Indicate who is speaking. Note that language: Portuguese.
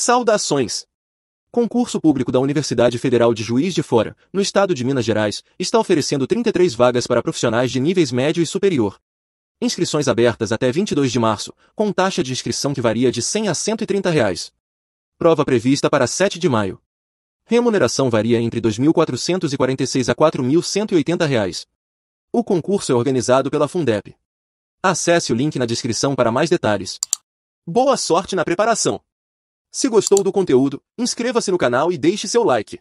Speaker 1: Saudações! Concurso Público da Universidade Federal de Juiz de Fora, no estado de Minas Gerais, está oferecendo 33 vagas para profissionais de níveis médio e superior. Inscrições abertas até 22 de março, com taxa de inscrição que varia de R$ 100 a R$ 130. Reais. Prova prevista para 7 de maio. Remuneração varia entre R$ 2.446 a R$ 4.180. Reais. O concurso é organizado pela Fundep. Acesse o link na descrição para mais detalhes. Boa sorte na preparação! Se gostou do conteúdo, inscreva-se no canal e deixe seu like.